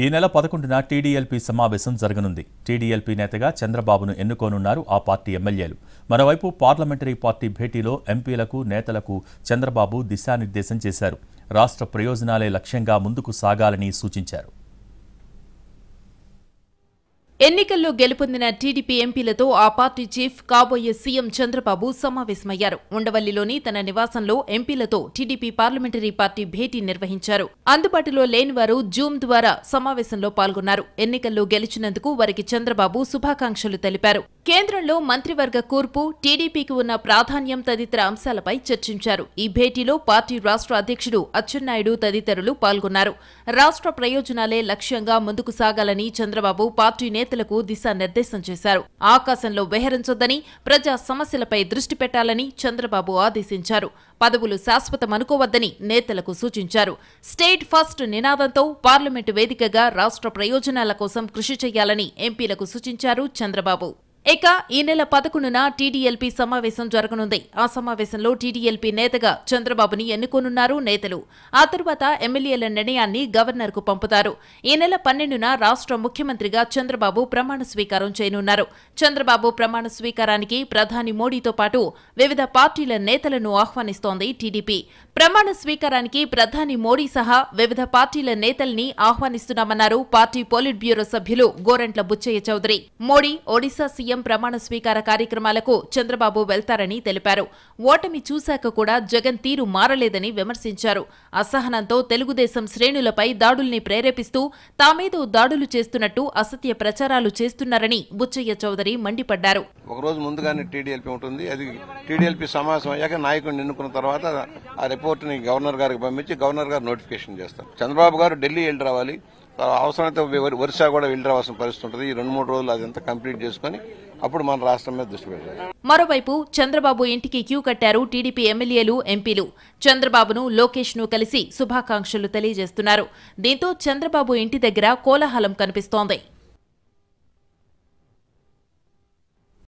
ఈ నెల పదకొండున టీడీఎల్పీ సమావేశం జరగనుంది టీడీఎల్పీ నేతగా చంద్రబాబును ఎన్నుకోనున్నారు ఆ పార్టీ ఎమ్మెల్యేలు మరోవైపు పార్లమెంటరీ పార్టీ భేటీలో ఎంపీలకు నేతలకు చంద్రబాబు దిశానిర్దేశం చేశారు రాష్ట్ర ప్రయోజనాలే లక్ష్యంగా ముందుకు సాగాలని సూచించారు ఎన్నికల్లో గెలుపొందిన టీడీపీ ఎంపీలతో ఆ పార్టీ చీఫ్ కాబోయే సీఎం చంద్రబాబు సమావేశమయ్యారు ఉండవల్లిలోని తన నివాసంలో ఎంపీలతో టీడీపీ పార్లమెంటరీ పార్టీ భేటీ నిర్వహించారు అందుబాటులో లేని వారు జూమ్ ద్వారా సమావేశంలో పాల్గొన్నారు ఎన్నికల్లో గెలిచినందుకు వారికి చంద్రబాబు శుభాకాంక్షలు తెలిపారు కేంద్రంలో మంత్రివర్గ కూర్పు టీడీపీకి ఉన్న ప్రాధాన్యం తదితర అంశాలపై చర్చించారు ఈ భేటీలో పార్టీ రాష్ట్ర అధ్యక్షుడు అచ్చెన్నాయుడు తదితరులు పాల్గొన్నారు రాష్ట్ర ప్రయోజనాలే లక్ష్యంగా ముందుకు సాగాలని చంద్రబాబు పార్టీ నేత రైతులకు దిశానిర్దేశం చేశారు ఆకాశంలో విహరించొద్దని ప్రజా సమస్యలపై దృష్టి పెట్టాలని చంద్రబాబు ఆదేశించారు పదవులు శాశ్వతం అనుకోవద్దని నేతలకు సూచించారు స్టేట్ ఫస్ట్ నినాదంతో పార్లమెంటు వేదికగా రాష్ట్ర ప్రయోజనాల కోసం కృషి చేయాలని ఎంపీలకు సూచించారు చంద్రబాబు ఇక ఈ నెల పదకొండున టీడీఎల్పీ సమావేశం జరగనుంది ఆ సమావేశంలో టీడీఎల్పీ నేతగా చంద్రబాబుని ఎన్నుకోనున్నారు నేతలు ఆ తర్వాత ఎమ్మెల్యేల నిర్ణయాన్ని గవర్నర్కు పంపుతారు ఈ నెల పన్నెండున రాష్ట్ర ముఖ్యమంత్రిగా చంద్రబాబు ప్రమాణ స్వీకారం చేయనున్నారు చంద్రబాబు ప్రమాణ స్వీకారానికి ప్రధాని మోడీతో పాటు వివిధ పార్టీల నేతలను ఆహ్వానిస్తోంది టీడీపీ ప్రమాణ స్వీకారానికి ప్రధాని మోడీ సహా వివిధ పార్టీల నేతల్ని ఆహ్వానిస్తున్నామన్నారు పార్టీ పోలిట్ బ్యూరో సభ్యులు గోరంట్ల బుచ్చయ్య చౌదరి మోడీ ఒడిశా సీఎం సీఎం ప్రమాణ స్వీకార కార్యక్రమాలకు చంద్రబాబు వెళ్తారని తెలిపారు ఓటమి చూశాక కూడా జగన్ తీరు మారలేదని విమర్శించారు అసహనంతో తెలుగుదేశం శ్రేణులపై దాడుల్ని ప్రేరేపిస్తూ తామేదో దాడులు చేస్తున్నట్టు అసత్య ప్రచారాలు చేస్తున్నారని బుచ్చయ్య చౌదరి మండిపడ్డారు ఒకరోజు ముందుగానే ఉంటుంది అది టీడీఎల్పీ సమావేశం అయ్యాక తర్వాత ఆ రిపోర్ట్ని గవర్నర్ గారికి పంపించి గవర్నర్ గారు నోటిఫికేషన్ చేస్తారు చంద్రబాబు గారు ఢిల్లీ వెళ్ళి రావాలి అవసరమైతే వరుస కూడా వెళ్ళి రావాల్సిన పరిస్థితి ఉంటుంది ఈ రెండు మూడు రోజులు అదంతా కంప్లీట్ చేసుకొని అప్పుడు మన రాష్ట్రం మీద దృష్టి పెట్టారు మరోవైపు చంద్రబాబు ఇంటికి క్యూ కట్టారు టీడీపీ ఎమ్మెల్యేలు ఎంపీలు చంద్రబాబును లోకేష్ ను కలిసి శుభాకాంక్షలు తెలియజేస్తున్నారు దీంతో చంద్రబాబు ఇంటి దగ్గర కోలాహలం కనిపిస్తోంది